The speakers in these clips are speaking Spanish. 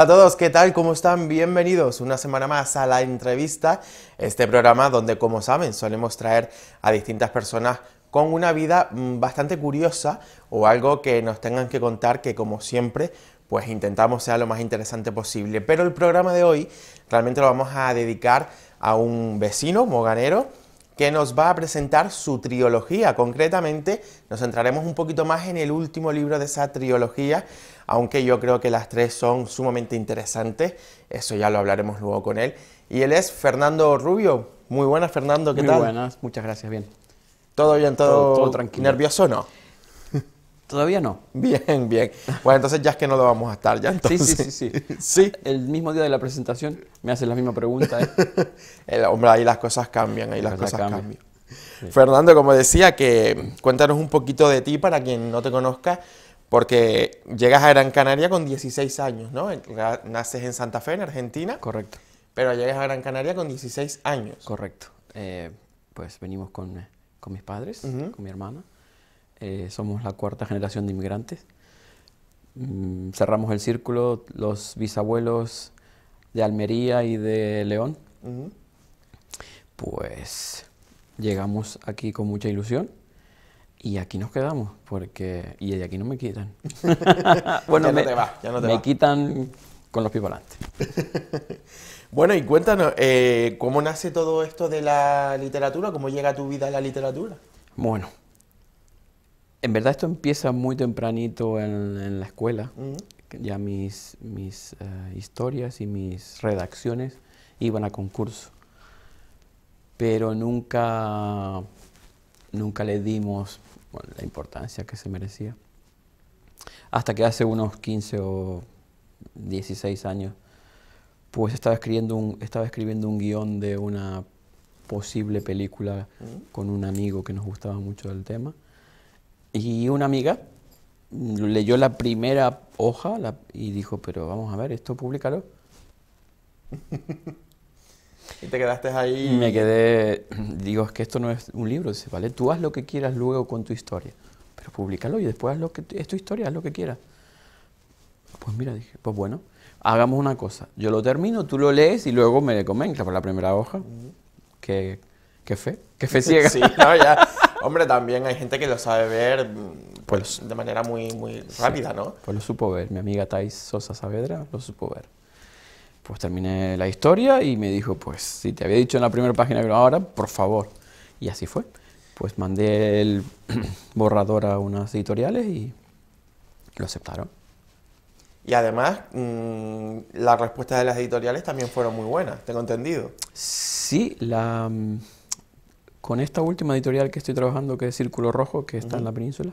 Hola a todos, ¿qué tal? ¿Cómo están? Bienvenidos una semana más a la entrevista, este programa donde, como saben, solemos traer a distintas personas con una vida mm, bastante curiosa o algo que nos tengan que contar que, como siempre, pues intentamos sea lo más interesante posible. Pero el programa de hoy realmente lo vamos a dedicar a un vecino moganero que nos va a presentar su trilogía. Concretamente, nos centraremos un poquito más en el último libro de esa trilogía, aunque yo creo que las tres son sumamente interesantes. Eso ya lo hablaremos luego con él. Y él es Fernando Rubio. Muy buenas, Fernando, ¿qué tal? Muy buenas, muchas gracias, bien. ¿Todo bien, todo, todo, tranquilo. nervioso no? Todavía no. Bien, bien. Bueno, entonces ya es que no lo vamos a estar ya. Sí, sí, sí, sí. El mismo día de la presentación me hacen la misma pregunta. ¿eh? hombre, ahí las cosas cambian, ahí las, cosas, cambian. Fernando, como decía, que cuéntanos un poquito de ti para quien no te conozca, porque llegas a Gran Canaria con 16 años, ¿no? Naces en Santa Fe, en Argentina. Correcto. Pero llegas a Gran Canaria con 16 años. Correcto. Eh, pues venimos con, eh, mis padres, con mi hermana. Eh, somos la cuarta generación de inmigrantes. Mm, cerramos el círculo, los bisabuelos de Almería y de León. Pues llegamos aquí con mucha ilusión y aquí nos quedamos, porque. Y de aquí no me quitan. bueno, no me, te ya no te me quitan con los pies bueno, y cuéntanos, eh, ¿cómo nace todo esto de la literatura? ¿Cómo llega tu vida a la literatura? Bueno, en verdad esto empieza muy tempranito en, la escuela. Ya mis, eh, historias y mis redacciones iban a concurso. Pero nunca, nunca le dimos la importancia que se merecía. Hasta que hace unos 15 o 16 años, pues estaba escribiendo un, estaba escribiendo un guión de una posible película con un amigo que nos gustaba mucho del tema y una amiga leyó la primera hoja y dijo, pero vamos a ver, esto públicalo. y te quedaste ahí. Me quedé, digo, es que esto no es un libro, dice, ¿vale? Tú haz lo que quieras luego con tu historia, pero públicalo y después haz lo que, es tu historia, haz lo que quieras. Pues mira, dije, pues bueno, hagamos una cosa, yo lo termino, tú lo lees y luego me comentas por la primera hoja. Que, que Qué fe, qué fe ciega. Sí, no, ya. Hombre, también hay gente que lo sabe ver mm, pues, de manera muy, muy rápida, ¿no? Pues lo supo ver. Mi amiga Thais Sosa Saavedra lo supo ver. Pues terminé la historia y me dijo, pues si te había dicho en la primera página que ahora, por favor. Y así fue. Pues mandé el borrador a unas editoriales y lo aceptaron. Y además, mm, las respuestas de las editoriales también fueron muy buenas, tengo entendido. Sí, la, mm, con esta última editorial que estoy trabajando, que es Círculo Rojo, que está en la península,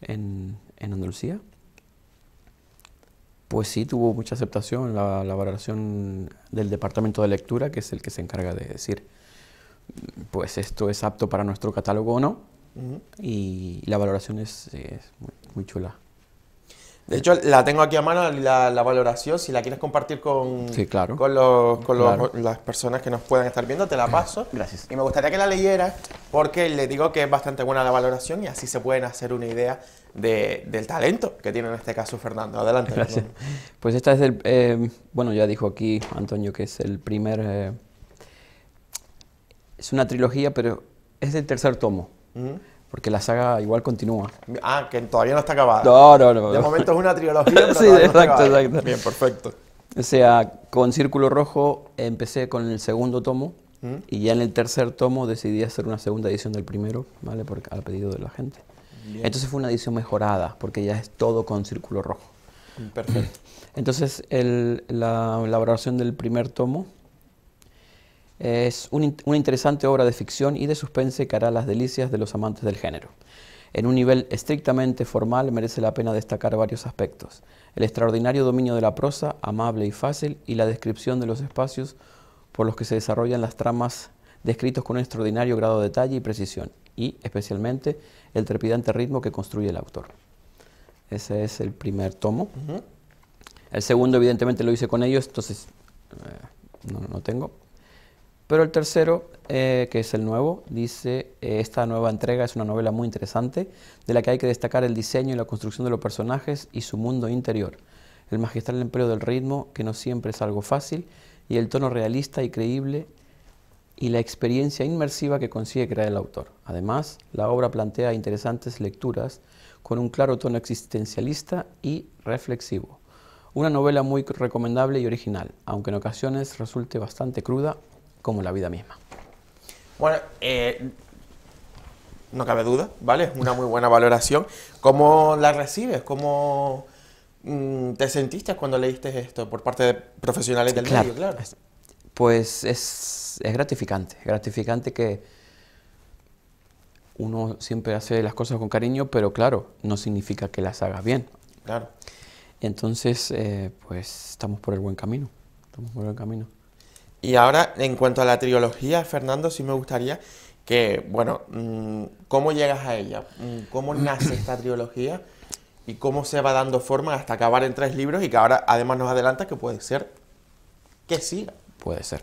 en, Andalucía, pues sí tuvo mucha aceptación la, valoración del departamento de lectura, que es el que se encarga de decir, pues esto es apto para nuestro catálogo o no, y la valoración es, es muy, chula. De hecho, la tengo aquí a mano, la, valoración, si la quieres compartir con, con, las personas que nos puedan estar viendo, te la paso. Gracias. Y me gustaría que la leyeras porque le digo que es bastante buena la valoración y así se pueden hacer una idea de, del talento que tiene en este caso Fernando. Adelante. Gracias. Pues esta es el, eh, bueno, ya dijo aquí Antonio que es el primer, eh, es una trilogía, pero es el tercer tomo porque la saga igual continúa. Ah, que todavía no está acabada. No, no, no. De momento es una trilogía. sí, exacto, exacto. Bien, perfecto. O sea, con Círculo Rojo empecé con el segundo tomo mm. y ya en el tercer tomo decidí hacer una segunda edición del primero, ¿vale? Porque, al pedido de la gente. Entonces fue una edición mejorada, porque ya es todo con Círculo Rojo. Mm, perfecto. Entonces, la elaboración del primer tomo es una interesante obra de ficción y de suspense que hará las delicias de los amantes del género. En un nivel estrictamente formal merece la pena destacar varios aspectos. El extraordinario dominio de la prosa, amable y fácil, y la descripción de los espacios por los que se desarrollan las tramas descritos con un extraordinario grado de detalle y precisión, y especialmente el trepidante ritmo que construye el autor. Ese es el primer tomo. El segundo evidentemente lo hice con ellos, entonces eh, no, no tengo. Pero el tercero, eh, que es el nuevo, dice, eh, esta nueva entrega es una novela muy interesante, de la que hay que destacar el diseño y la construcción de los personajes y su mundo interior, el magistral empleo del ritmo, que no siempre es algo fácil, y el tono realista y creíble y la experiencia inmersiva que consigue crear el autor. Además, la obra plantea interesantes lecturas con un claro tono existencialista y reflexivo. Una novela muy recomendable y original, aunque en ocasiones resulte bastante cruda como la vida misma. Bueno, eh, no cabe duda, ¿vale? Es una muy buena valoración. ¿Cómo la recibes? ¿Cómo mm, te sentiste cuando leíste esto por parte de profesionales del medio? Claro. Pues es, es gratificante, gratificante que uno siempre hace las cosas con cariño, pero claro, no significa que las hagas bien. Claro. Entonces, eh, pues estamos por el buen camino, estamos por el buen camino. Y ahora, en cuanto a la trilogía, Fernando, sí me gustaría que, bueno, mm, ¿cómo llegas a ella? Mm, ¿Cómo nace esta trilogía? ¿Y cómo se va dando forma hasta acabar en tres libros y que ahora además nos adelanta que puede ser que siga? Puede ser.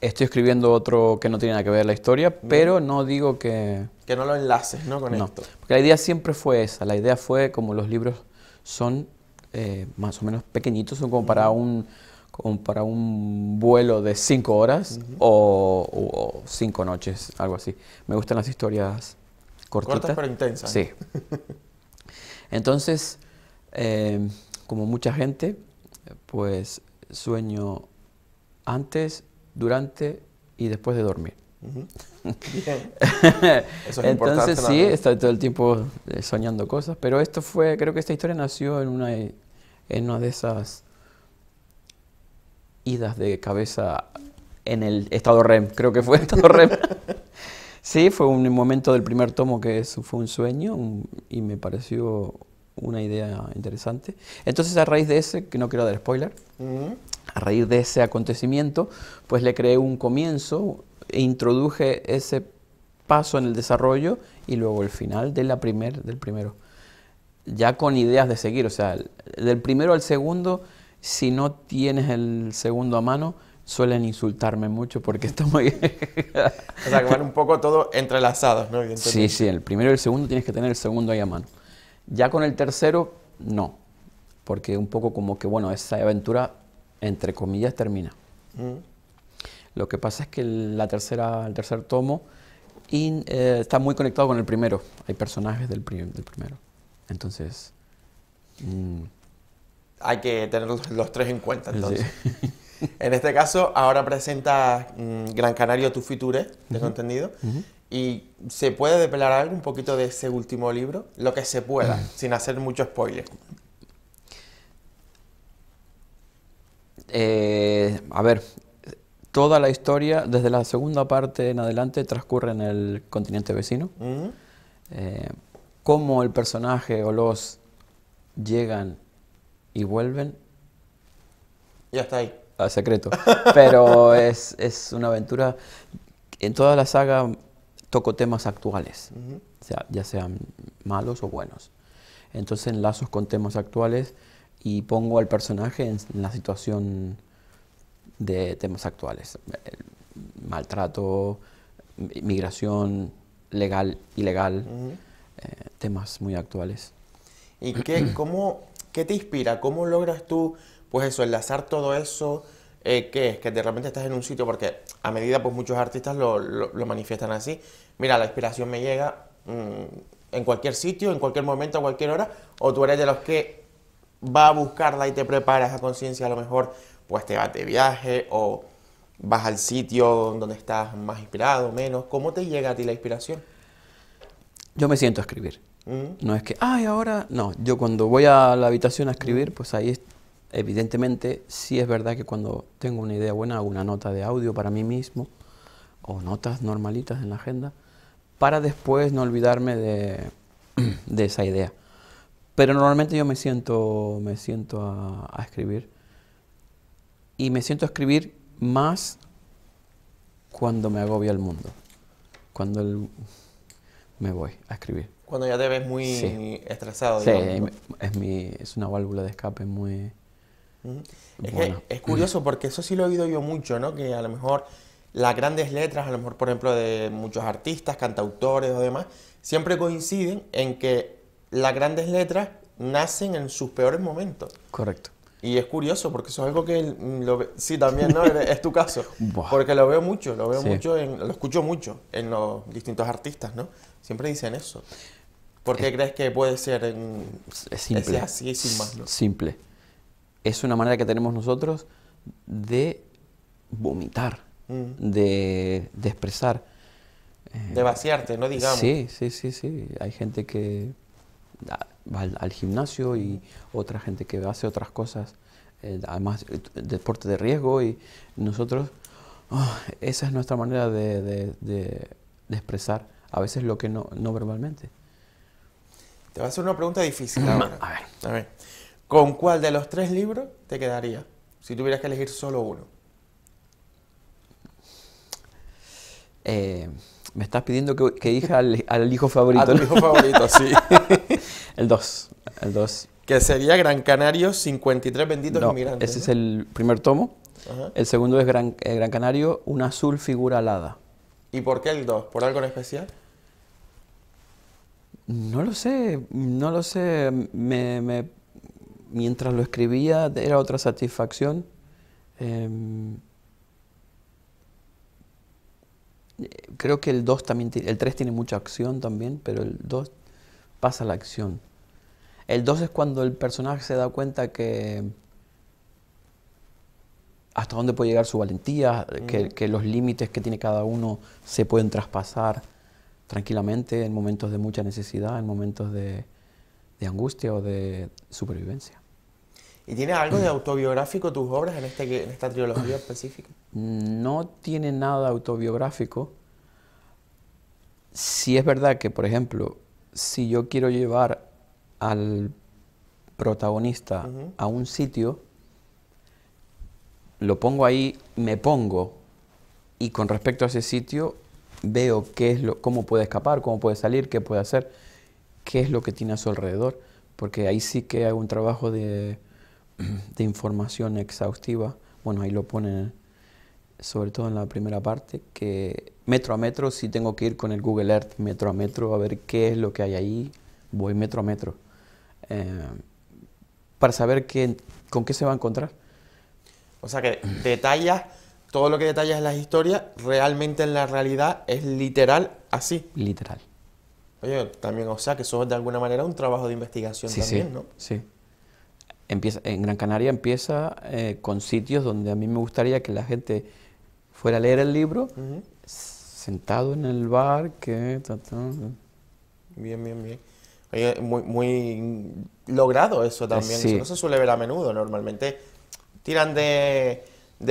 Estoy escribiendo otro que no tiene nada que ver la historia, pero no digo que... Que no lo enlaces, ¿no? Con esto. Porque la idea siempre fue esa. La idea fue como los libros son eh, más o menos pequeñitos, son como para un como para un vuelo de cinco horas o, cinco noches, algo así. Me gustan las historias cortitas. Cortas pero intensas. Sí. Entonces, em, como mucha gente, pues sueño antes, durante y después de dormir. Eso es Entonces sí, estoy todo el tiempo eh, soñando cosas, pero esto fue, creo que esta historia nació en una, en una de esas idas de cabeza en el estado REM, creo que fue estado REM. sí, fue un momento del primer tomo que fue un sueño y me pareció una idea interesante. Entonces a raíz de ese, que no quiero dar spoiler, a raíz de ese acontecimiento, pues le creé un comienzo e introduje ese paso en el desarrollo y luego el final de la primer, del primero. Ya con ideas de seguir, o sea, del primero al segundo si no tienes el segundo a mano, suelen insultarme mucho porque está muy... o sea, que van un poco todo entrelazados, ¿no? Sí, sí, el primero y el segundo tienes que tener el segundo ahí a mano. Ya con el tercero, no, porque un poco como que, bueno, esa aventura, entre comillas, termina. Mm. Lo que pasa es que la tercera, el tercer tomo eh, está muy conectado con el primero. Hay personajes del, primero. Entonces... Mm, hay que tener los tres en cuenta entonces. En este caso, ahora presenta mm, Gran Canario Tu Future, ¿de entendido. Y se puede depelar algo, un poquito de ese último libro, lo que se pueda, sin hacer mucho spoiler. Eh, a ver, toda la historia, desde la segunda parte en adelante, transcurre en el continente vecino. Eh, cómo el personaje o los llegan y vuelven. Ya está ahí. A secreto. Pero es, es una aventura. En toda la saga toco temas actuales, ya sean malos o buenos. Entonces lazos con temas actuales y pongo al personaje en la situación de temas actuales. Maltrato, migración legal, ilegal, eh, temas muy actuales. ¿Y qué, cómo, ¿Qué te inspira? ¿Cómo logras tú, pues eso, enlazar todo eso? Eh, ¿Qué es? Que de repente estás en un sitio, porque a medida, pues muchos artistas lo, manifiestan así. Mira, la inspiración me llega mm, en cualquier sitio, en cualquier momento, a cualquier hora, o tú eres de los que va a buscarla y te preparas a conciencia, a lo mejor, pues te vas de viaje o vas al sitio donde estás más inspirado, menos. ¿Cómo te llega a ti la inspiración? yo me siento a escribir. No es que, ay, ahora, no, yo cuando voy a la habitación a escribir, pues ahí es, evidentemente sí es verdad que cuando tengo una idea buena hago una nota de audio para mí mismo o notas normalitas en la agenda para después no olvidarme de, esa idea. Pero normalmente yo me siento, me siento a, a escribir y me siento a escribir más cuando me agobia el mundo, cuando el, me voy a escribir. Cuando ya te ves muy estresado. Sí, es, mi, es una válvula de escape muy... es, es, curioso porque eso sí lo he oído yo mucho, ¿no? Que a lo mejor las grandes letras, a lo mejor por ejemplo de muchos artistas, cantautores o demás, siempre coinciden en que las grandes letras nacen en sus peores momentos. Correcto. Y es curioso porque eso es algo que mm, sí también no es tu caso, porque lo veo mucho, lo veo mucho, lo escucho mucho en los distintos artistas, ¿no? Siempre dicen eso. ¿Por qué eh, crees que puede ser simple, así sin más? Simple. Es una manera que tenemos nosotros de vomitar, mm. de, de, expresar. Eh, de vaciarte, no digamos. Sí, sí, sí, sí. Hay gente que va al, gimnasio y otra gente que hace otras cosas, eh, además deporte de riesgo y nosotros, ah, esa es nuestra manera de, de, de expresar a veces lo que no, no verbalmente. Te voy a hacer una pregunta difícil A ver. ¿Con cuál de los tres libros te quedaría si tuvieras que elegir solo uno? Eh, me estás pidiendo que, que al, hijo favorito. Al hijo favorito, sí. el 2. El 2. Que sería Gran Canario 53 benditos no, inmigrantes. Ese es el primer tomo. El segundo es Gran, eh, Gran Canario, una azul figura alada. ¿Y por qué el 2? ¿Por algo en especial? No lo sé, no lo sé. mientras lo escribía era otra satisfacción. Em, creo que el 2 también, el 3 tiene mucha acción también, pero el 2 pasa la acción. El 2 es cuando el personaje se da cuenta que hasta dónde puede llegar su valentía, mm. que, los límites que tiene cada uno se pueden traspasar tranquilamente en momentos de mucha necesidad, en momentos de, angustia o de supervivencia. ¿Y tiene algo de mm. autobiográfico tus obras en, este esta trilogía específica? No tiene nada autobiográfico. Si es verdad que, por ejemplo, si yo quiero llevar al protagonista a un sitio, lo pongo ahí, me pongo y con respecto a ese sitio veo qué es cómo puede escapar, cómo puede salir, qué puede hacer, qué es lo que tiene a su alrededor, porque ahí sí que hay un trabajo de, de información exhaustiva. Bueno, ahí lo pone, sobre todo en la primera parte, que metro a metro sí tengo que ir con el Google Earth metro a metro a ver qué es lo que hay ahí, voy metro a metro, eh, para saber con qué se va a encontrar. O sea que detallas, todo lo que detallas en las historias, realmente en la realidad es literal así. Literal. Oye, también, o sea que eso es de alguna manera un trabajo de investigación sí, también, sí, ¿no? Sí. Empieza, en Gran Canaria empieza eh, con sitios donde a mí me gustaría que la gente fuera a leer el libro, sentado en el bar, que... Bien, bien, bien. Oye, muy, muy logrado eso también. Eso no se suele ver a menudo. Normalmente tiran de,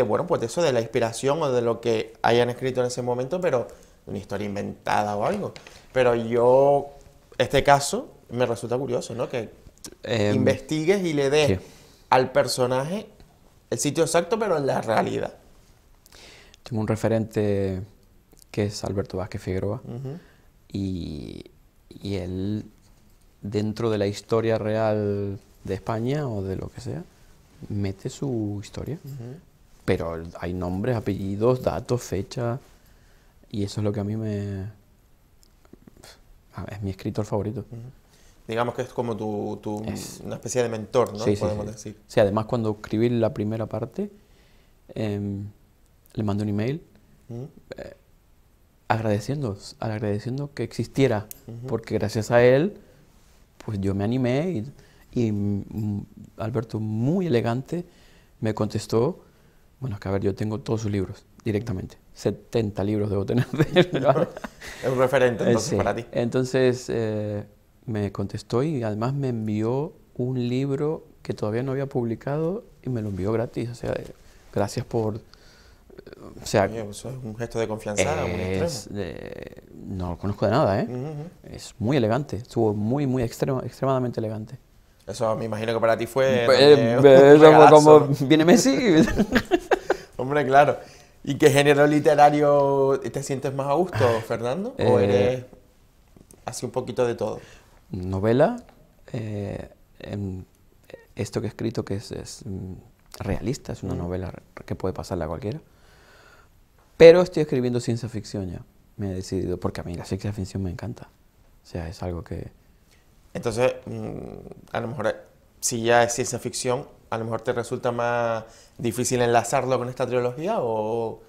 bueno, pues eso, de la inspiración o de lo que hayan escrito en ese momento, pero una historia inventada o algo. Pero yo, este caso, me resulta curioso, ¿no? Que em, investigues y le des al personaje el sitio exacto, pero en la realidad. Tengo un referente que es Alberto Vázquez Figueroa, y él, dentro de la historia real de España o de lo que sea, mete su historia. Pero hay nombres, apellidos, datos, fechas. Y eso es lo que a mí me. Es mi escritor favorito. Digamos que es como tu, una especie de mentor, ¿no? Sí, Podemos sí, sí. decir. Sí, además, cuando escribí la primera parte, em, le mandé un email. Eh, agradeciendo, agradeciendo que existiera, porque gracias a él, pues yo me animé y y mm, mm, Alberto, muy elegante, me contestó, bueno, que a ver, yo tengo todos sus libros directamente. 70 libros debo tener de Es un referente eh, entonces para ti. Entonces eh, me contestó y además me envió un libro que todavía no había publicado y me lo envió gratis. O sea, eh, gracias por... O sea, es un gesto de confianza. no lo conozco de nada, ¿eh? Es muy elegante, estuvo muy, muy extremadamente elegante. Eso me imagino que para ti fue. Pues, como viene Messi. Hombre, claro. ¿Y qué género literario te sientes más a gusto, Fernando? ¿O eh, eres así un poquito de todo? Novela, eh, em, esto que he escrito que es, mm, realista, es una mm. novela que puede pasarle a cualquiera. Pero estoy escribiendo ciencia ficción ya, me he decidido, porque a mí la ciencia ficción me encanta. O sea, es algo que, entonces, mm, a lo mejor eh, si ya es ciencia ficción, a lo mejor te resulta más difícil enlazarlo con esta trilogía o,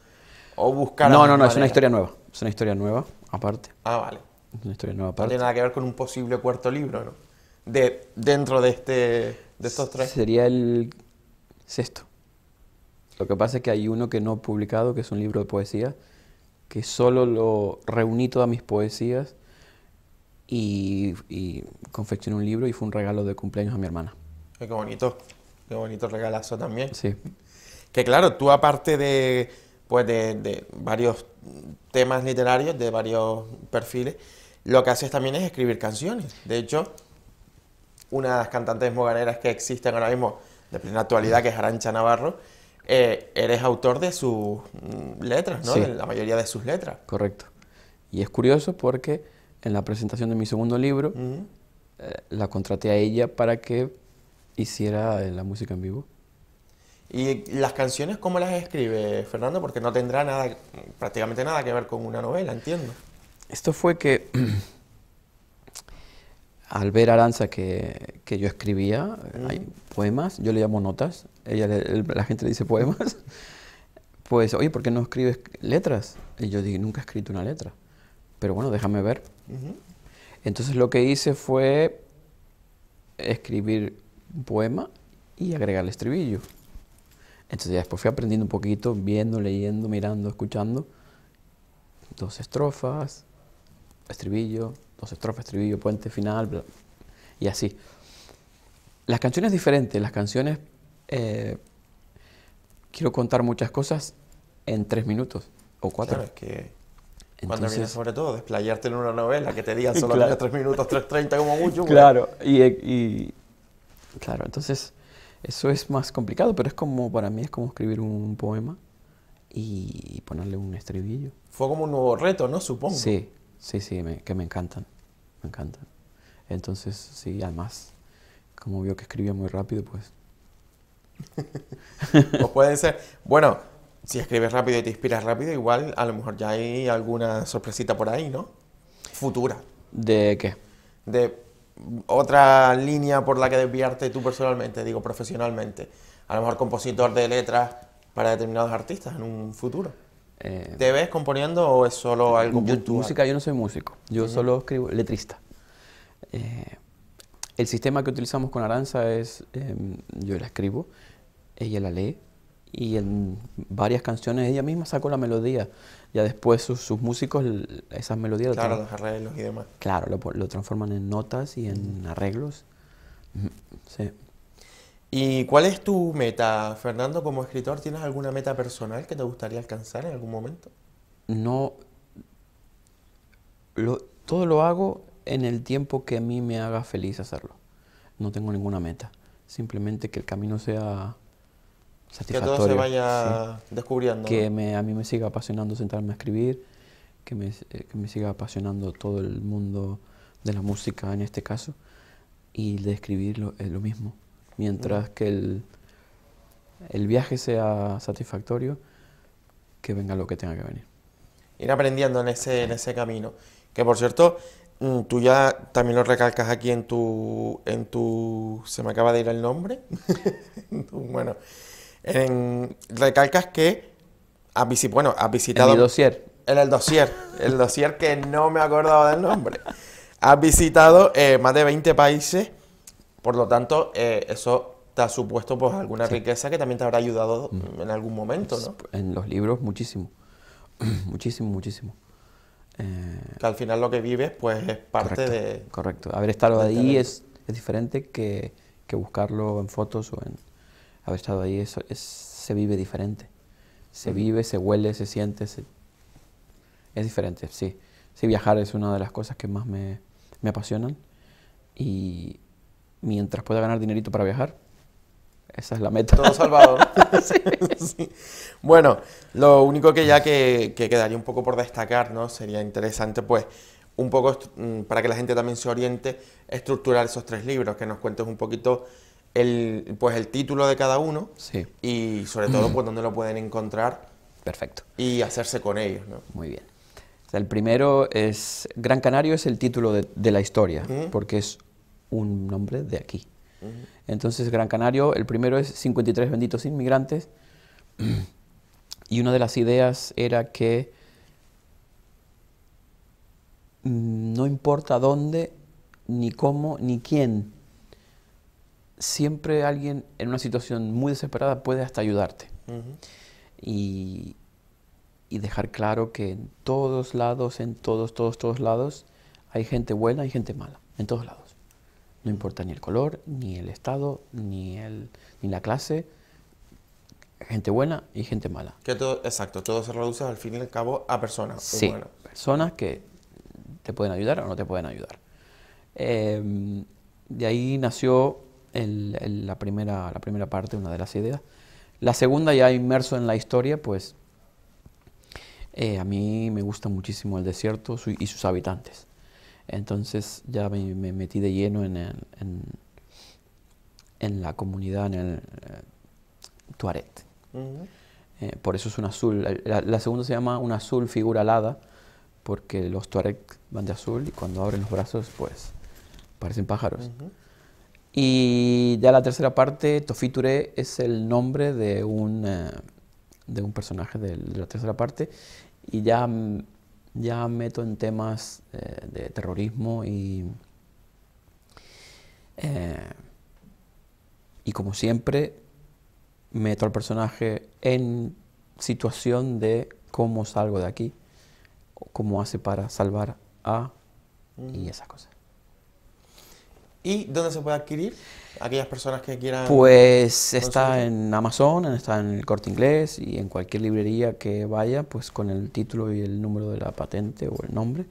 buscar... No, no, no, es una historia nueva. Es una historia nueva, aparte. Ah, vale. Es una historia nueva, aparte. No tiene nada que ver con un posible cuarto libro, ¿no? De, dentro de, este, de estos tres. Sería el sexto. Lo que pasa es que hay uno que no he publicado, que es un libro de poesía, que solo lo reuní todas mis poesías y, y, confeccioné un libro y fue un regalo de cumpleaños a mi hermana. qué bonito, qué bonito regalazo también. Sí. Que claro, tú aparte de, pues de, varios temas literarios, de varios perfiles, lo que haces también es escribir canciones. De hecho, una de las cantantes moganeras que existen ahora mismo de plena actualidad, que es Arancha Navarro, eh, eres autor de sus mm, letras, ¿no? Sí. De la mayoría de sus letras. Correcto. Y es curioso porque en la presentación de mi segundo libro, eh, la contraté a ella para que hiciera eh, la música en vivo. ¿Y las canciones cómo las escribe Fernando? Porque no tendrá nada, prácticamente nada que ver con una novela, entiendo. Esto fue que al ver a Aranza que, que, yo escribía hay poemas, yo le llamo notas, ella la gente le dice poemas, pues oye, ¿por qué no escribes letras? Y yo dije, nunca he escrito una letra. Pero bueno, déjame ver. Entonces lo que hice fue escribir un poema y agregar el estribillo. Entonces ya después fui aprendiendo un poquito, viendo, leyendo, mirando, escuchando. Dos estrofas, estribillo, dos estrofas, estribillo, puente final, y así. Las canciones diferentes, las canciones eh, quiero contar muchas cosas en tres minutos o cuatro. Cuando sobre todo desplayarte en una novela, que te digan solo tres 3 minutos, 3.30 como mucho. Pues. Claro, y, claro, entonces eso es más complicado, pero es como, para mí es como escribir un poema y ponerle un estribillo. Fue como un nuevo reto, ¿no? Supongo. Sí, sí, sí, que me encantan, me encantan. Entonces, sí, además, como vio que escribía muy rápido, pues... Pues puede ser, bueno, si escribes rápido y te inspiras rápido, igual a lo mejor ya hay alguna sorpresita por ahí, ¿no? Futura. ¿De qué? De otra línea por la que desviarte tú personalmente, digo profesionalmente. A lo mejor compositor de letras para determinados artistas en un futuro. Eh, ¿Te ves componiendo o es solo algo yo, Música, yo no soy músico, yo solo escribo letrista. Eh, el sistema que utilizamos con Aranza es, em, yo la escribo, ella la lee, y en varias canciones ella misma sacó la melodía. Ya después sus, músicos esas melodías... Claro, los arreglos y demás. Claro, lo, transforman en notas y en mm. arreglos. Sí. ¿Y cuál es tu meta, Fernando, como escritor? ¿Tienes alguna meta personal que te gustaría alcanzar en algún momento? No. todo lo hago en el tiempo que a mí me haga feliz hacerlo. No tengo ninguna meta. Simplemente que el camino sea que todo se vaya descubriendo. Que a mí me siga apasionando sentarme a escribir, que me, eh, que me, siga apasionando todo el mundo de la música en este caso, y de escribir es eh, lo mismo. Mientras mm. que el, el viaje sea satisfactorio, que venga lo que tenga que venir. Ir aprendiendo en ese, en ese camino. Que por cierto, mm, tú ya también lo recalcas aquí en tu. en tu. se me acaba de ir el nombre. bueno, en, recalcas que has, bueno, has visitado... En el dossier. En el dossier. el dossier que no me acordado del nombre. Has visitado eh, más de 20 países, por lo tanto, eh, eso te ha supuesto pues alguna riqueza que también te habrá ayudado mm. en algún momento, ¿no? Pues, en los libros muchísimo, muchísimo, muchísimo. Eh, que al final lo que vives pues es parte de... Correcto. Haber estado ahí es, es, diferente que, que buscarlo en fotos o en, haber estado ahí, eso es, se vive diferente. Se vive, se huele, se siente, es diferente, sí. Sí, viajar es una de las cosas que más me, me apasionan y mientras pueda ganar dinerito para viajar, esa es la meta. Todo salvado. Bueno, lo único que ya que, que, quedaría un poco por destacar, ¿no? Sería interesante, pues, un poco mm, para que la gente también se oriente, estructurar esos tres libros, que nos cuentes un poquito el, pues el título de cada uno y sobre todo mm. pues, dónde lo pueden encontrar. Perfecto. Y hacerse con ellos. Muy bien. El primero es Gran Canario es el título de, la historia porque es un nombre de aquí. Entonces Gran Canario, el primero es 53 benditos inmigrantes y una de las ideas era que mm, no importa dónde, ni cómo, ni quién siempre alguien en una situación muy desesperada puede hasta ayudarte. y, y, dejar claro que en todos lados, en todos, todos, todos lados, hay gente buena y gente mala, en todos lados. No importa ni el color, ni el estado, ni, el, ni la clase. Gente buena y gente mala. Que todo, exacto, todo se reduce al fin y al cabo a personas pues sí, personas que te pueden ayudar o no te pueden ayudar. Em, de ahí nació el, la, primera, la primera parte, una de las ideas. La segunda, ya inmerso en la historia, pues eh, a mí me gusta muchísimo el desierto y sus habitantes. Entonces ya me, metí de lleno en, en, la comunidad, en el eh, tuareg. Eh, por eso es un azul. La, segunda se llama un azul figura alada, porque los Tuareg van de azul y cuando abren los brazos, pues parecen pájaros. Y ya la tercera parte, Tofiture es el nombre de un, eh, de un personaje de la tercera parte y ya, ya meto en temas eh, de terrorismo y, eh, y como siempre meto al personaje en situación de cómo salgo de aquí, cómo hace para salvar a y esas cosas. ¿Y dónde se puede adquirir? Aquellas personas que quieran. Pues está en Amazon, está en el corte inglés y en cualquier librería que vaya, pues con el título y el número de la patente o el nombre,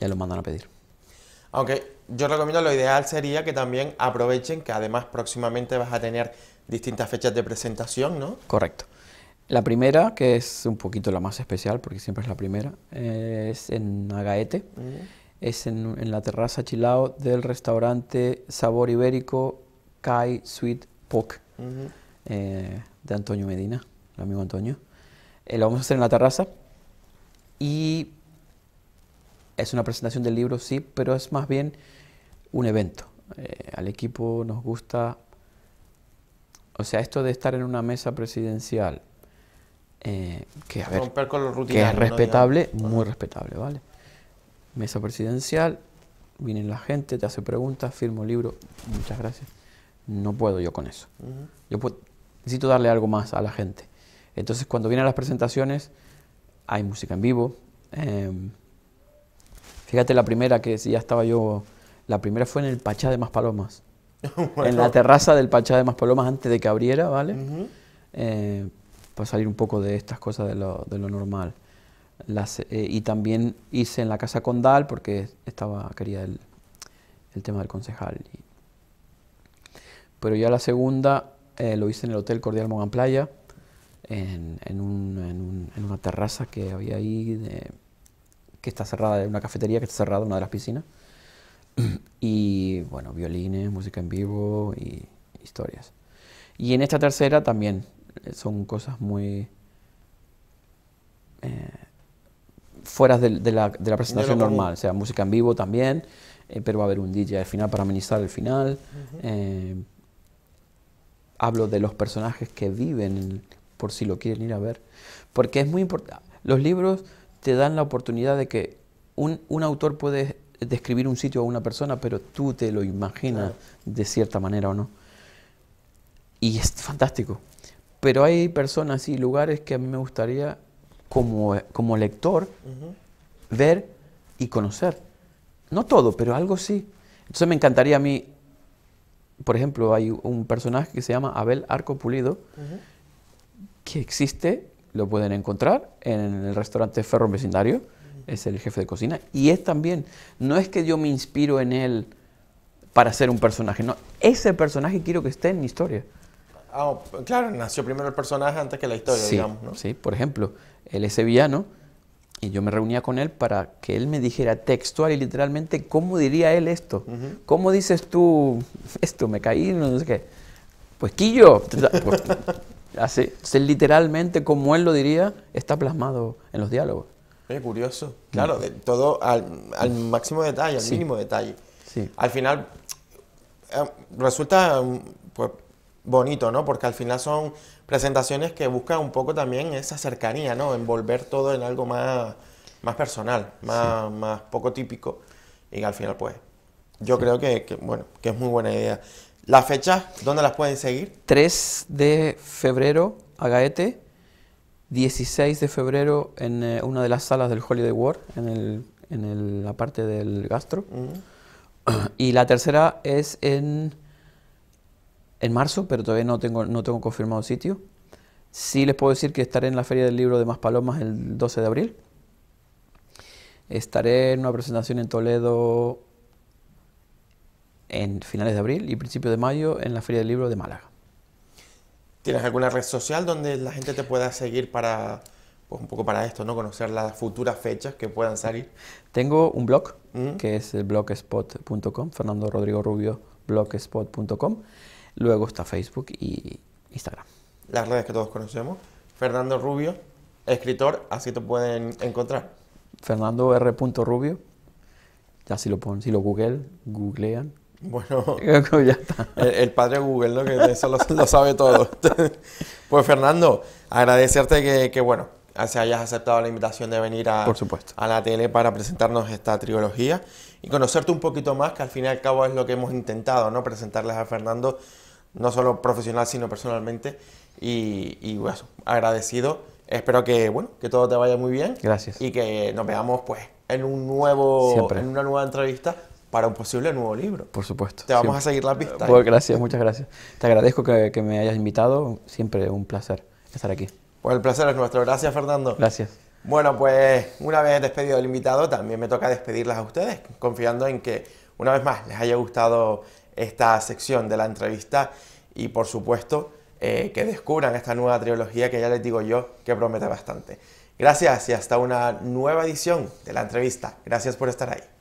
ya lo mandan a pedir. Aunque yo recomiendo, lo ideal sería que también aprovechen que además próximamente vas a tener distintas fechas de presentación, ¿no? Correcto. La primera, que es un poquito la más especial, porque siempre es la primera, eh, es en Agaete. Mm es en, la terraza Chilao del restaurante Sabor Ibérico Kai Sweet Pok, eh, de Antonio Medina, el amigo Antonio. Eh, lo vamos a hacer en la terraza y es una presentación del libro, sí, pero es más bien un evento. Eh, al equipo nos gusta, o sea, esto de estar en una mesa presidencial, que, es respetable, muy respetable, ¿vale? mesa presidencial, viene la gente, te hace preguntas, firmo libro, muchas gracias. No puedo yo con eso. Yo puedo, necesito darle algo más a la gente. Entonces, cuando vienen las presentaciones, hay música en vivo. Em, fíjate la primera que si ya estaba yo, la primera fue en el Pachá de Maspalomas. palomas, En la terraza del Pachá de Maspalomas antes de que abriera, ¿vale? Eh, para salir un poco de estas cosas de lo, de lo normal. Eh, y también hice en la Casa Condal porque estaba, quería el, el tema del concejal. Pero ya la segunda eh, lo hice en el Hotel Cordial Mogan Playa, en, en, en, una terraza que había ahí, que está cerrada, una cafetería que está cerrada, una de las piscinas. Y bueno, violines, música en vivo y historias. Y en esta tercera también eh, son cosas muy fuera de, la, presentación normal, o sea, música en vivo también, eh, pero va a haber un DJ al final para amenizar el final. Eh, hablo de los personajes que viven, por si lo quieren ir a ver, porque es muy importante. Los libros te dan la oportunidad de que un, autor puede describir un sitio a una persona, pero tú te lo imaginas de cierta manera o no. Y es fantástico. Pero hay personas y lugares que a mí me gustaría como, lector, ver y conocer. No todo, pero algo sí. Entonces me encantaría a mí, por ejemplo, hay un personaje que se llama Abel Arco Pulido, que existe, lo pueden encontrar en el restaurante Ferro Vecindario, es el jefe de cocina, y es también, no es que yo me inspiro en él para ser un personaje, no, ese personaje quiero que esté en mi historia. Ah, claro, nació primero el personaje antes que la historia, digamos. ¿no? Sí, por ejemplo, él es sevillano, y yo me reunía con él para que él me dijera textual y literalmente cómo diría él esto. ¿Cómo dices tú esto? Me caí, no sé qué. Pues quillo. yo pues, así, literalmente como él lo diría, está plasmado en los diálogos. Es curioso. Claro, mm. de, todo al, máximo detalle, al mínimo detalle. Al final eh, resulta pues, bonito, ¿no? Porque al final son presentaciones que buscan un poco también esa cercanía, ¿no? Envolver todo en algo más, más personal, más, poco típico. Y al final, pues, yo creo que, bueno, que es muy buena idea. ¿Las fechas, dónde las pueden seguir? 3 de febrero, a Gaete, 16 de febrero en eh, una de las salas del Holiday World, en, en la parte del gastro. Y la tercera es en en marzo, pero todavía no tengo, no tengo confirmado sitio. Sí les puedo decir que estaré en la Feria del Libro de Más Palomas el 12 de abril. Estaré en una presentación en Toledo en finales de abril y principios de mayo en la Feria del Libro de Málaga. ¿Tienes alguna red social donde la gente te pueda seguir para, pues, un poco para esto, ¿no? Conocer las futuras fechas que puedan salir. Tengo un blog, mm. que es el blogspot.com, Fernando Rodrigo Rubio, blogspot.com. Luego está Facebook y Instagram. Las redes que todos conocemos. Fernando Rubio, escritor, así te pueden encontrar. Fernando R. Rubio. Ya si lo ponen, si lo Google, googlean. Bueno, ya está. El, padre Google, ¿no? Que eso lo, sabe todo. pues Fernando, agradecerte que, bueno, se hayas aceptado la invitación de venir a, a la tele para presentarnos esta trilogía y conocerte un poquito más, que al fin y al cabo es lo que hemos intentado, ¿no? Presentarles a Fernando no solo profesional, sino personalmente. Y, bueno, agradecido. Espero que, bueno, que todo te vaya muy bien. Gracias. Y que nos veamos, pues, en, un nuevo, en una nueva entrevista para un posible nuevo libro. Por supuesto. Te vamos a seguir la pista. Pues, gracias, muchas gracias. Te agradezco que, me hayas invitado. Siempre un placer estar aquí. Pues el placer es nuestro. Gracias, Fernando. Gracias. Bueno, pues una vez despedido el invitado, también me toca despedirlas a ustedes, confiando en que una vez más les haya gustado esta sección de la entrevista y por supuesto eh, que descubran esta nueva trilogía que ya les digo yo que promete bastante. Gracias y hasta una nueva edición de la entrevista. Gracias por estar ahí.